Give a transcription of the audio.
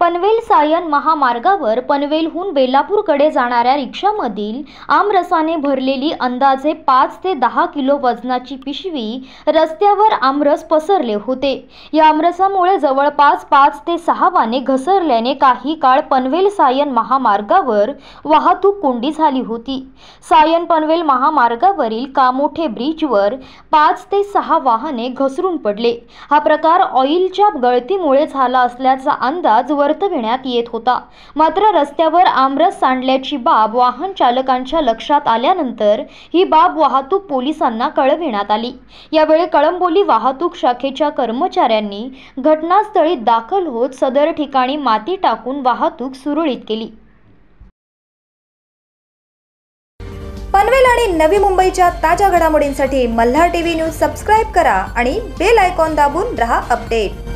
पनवेल सायन महामार्गावर पनवेलहून बेलापूरकडे जाणाऱ्या रिक्षामधील आमरसाने भरलेली अंदाजे पाच ते दहा किलो वजनाची पिशवी रस्त्यावर आमरस पसरले होते या आमरसामुळे जवळपास पाच ते सहा वाने घसरल्याने काही काळ पनवेल सायन महामार्गावर वाहतूक कोंडी झाली होती सायन पनवेल महामार्गावरील कामोठे ब्रिजवर पाच ते सहा वाहने घसरून पडले हा प्रकार ऑइलच्या गळतीमुळे झाला असल्याचा अंदाज वर परतविण्यात येत होता मात्र रस्त्यावर आमरस सांडल्याची बाब वाहन चालकांच्या लक्षात आल्यानंतर ही बाब वाहतूक पोलिसांना कळविण्यात आली यावेळी कळंबोली वाहतूक शाखेच्या कर्मचाऱ्यांनी घटनास्थळी दाखल होत सदर ठिकाणी माती टाकून वाहतूक सुरळीत केली पनवेल आणि नवी मुंबईच्या ताज्या घडामोडींसाठी मल्हार टीव्ही न्यूज सबस्क्राईब करा आणि बेल आयकॉन दाबून रहा अपडेट